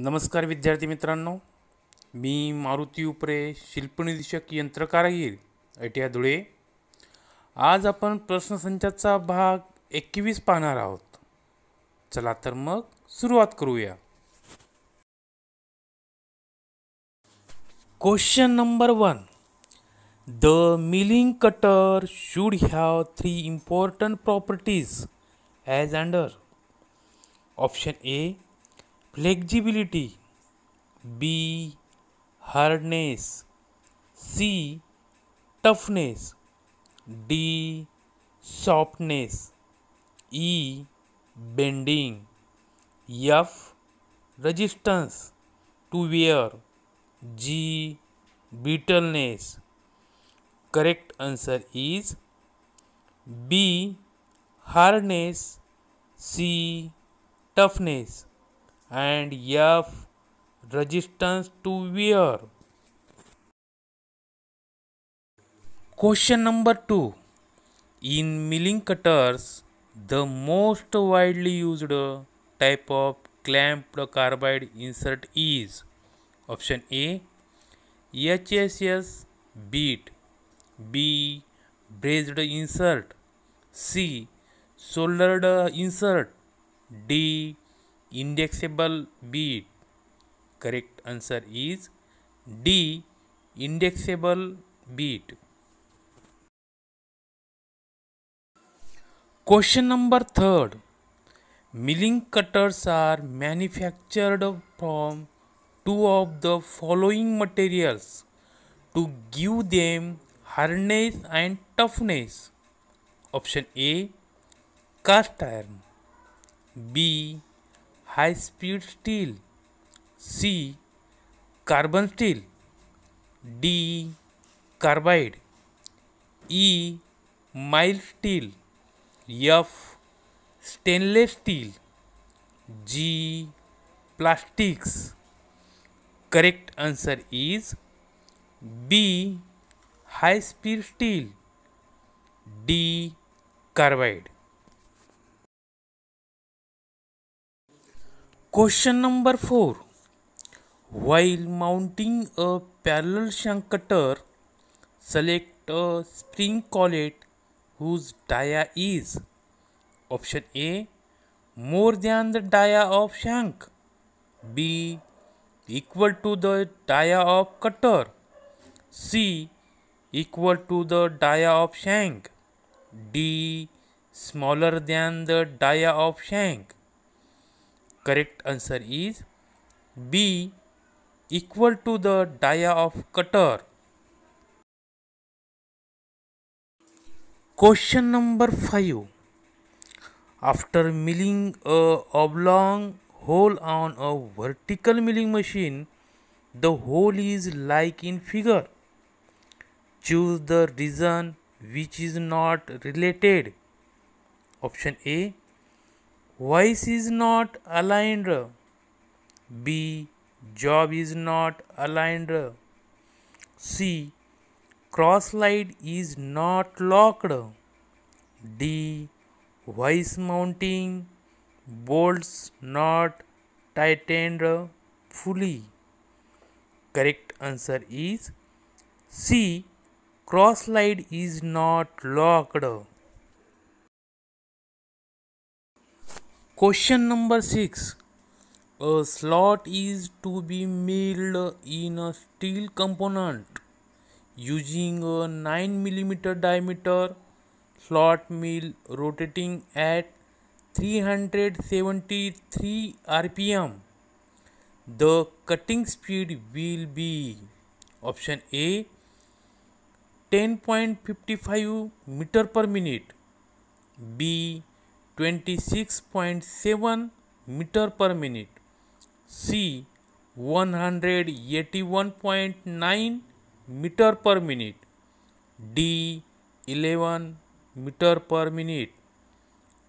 नमस्कार विद्यार्थी मित्रांनो मी मारुती उपरे शिल्पनिरीक्षक यंत्रकारगीर ऐटिया धुळे आज आपण प्रश्नसंचाचा भाग एकवीस पाहणार आहोत चला तर मग सुरुवात करूया question number one the milling cutter should have three important properties as under option A flexibility B hardness C toughness D softness E bending F resistance to wear G brittleness correct answer is B hardness C toughness and F resistance to wear. Question number 2 In milling cutters, the most widely used type of clamped carbide insert is option A HSS bead, B brazed insert, C soldered insert, D indexable bit. Correct answer is D. Indexable bit. Question number third. Milling cutters are manufactured from two of the following materials to give them hardness and toughness. Option A cast iron, B high speed steel c carbon steel d carbide e mild steel f stainless steel g plastics correct answer is b high speed steel d carbide question number four while mounting a parallel shank cutter select a spring collet whose dia is option A more than the dia of shank B equal to the dia of cutter C equal to the dia of shank D smaller than the dia of shank correct answer is B equal to the dia of cutter. Question number 5. After milling a oblong hole on a vertical milling machine, the hole is like in figure. Choose the reason which is not related. Option A Vice is not aligned. B. Job is not aligned. C. Cross light is not locked. D. Vice mounting bolts not tightened fully. Correct answer is C. Cross slide is not locked. Question number 6 A slot is to be milled in a steel component using a 9 mm diameter slot mill rotating at 373 rpm. The cutting speed will be option A 10.55 meter per minute, B 26.7 meter per minute. C 181.9 meter per minute. D 11 meter per minute.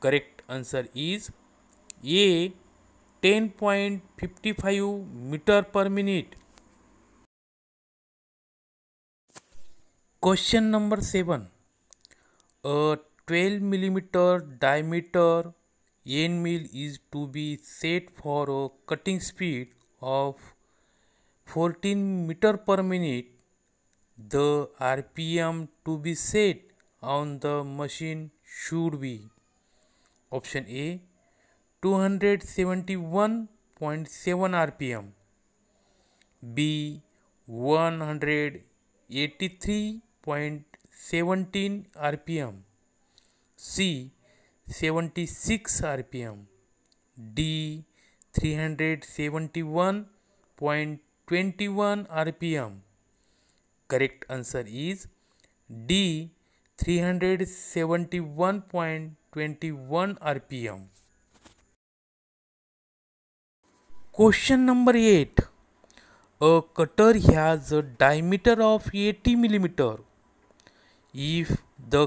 Correct answer is A 10.55 meter per minute. Question number 7. A 12 millimeter diameter end mill is to be set for a cutting speed of 14 meter per minute. The RPM to be set on the machine should be option A 271.7 RPM B 183.17 RPM C P M D three hundred seventy one one point twenty R P M correct answer is D three hundred seventy one one point twenty R P M question number eight a cutter has a diameter of eighty millimetre if the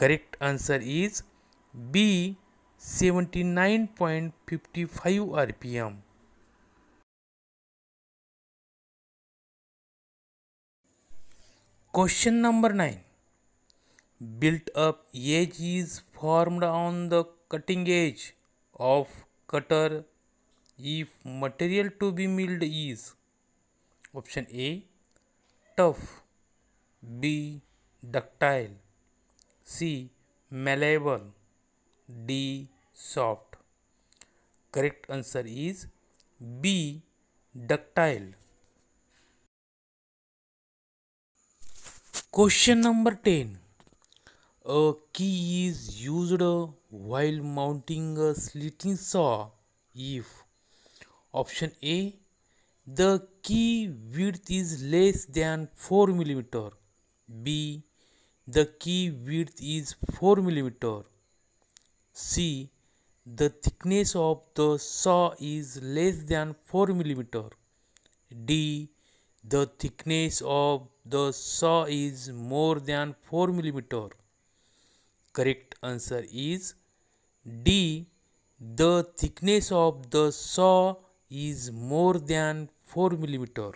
Correct answer is B 79.55 rpm. Question number 9. Built up edge is formed on the cutting edge of cutter if material to be milled is option A tough B ductile C. Malleable. D. Soft. Correct answer is B. Ductile. Question number 10. A key is used while mounting a slitting saw if option A the key width is less than 4 mm, B the key width is 4 mm. C. The thickness of the saw is less than 4 mm. D. The thickness of the saw is more than 4 mm. Correct answer is D. The thickness of the saw is more than 4 mm.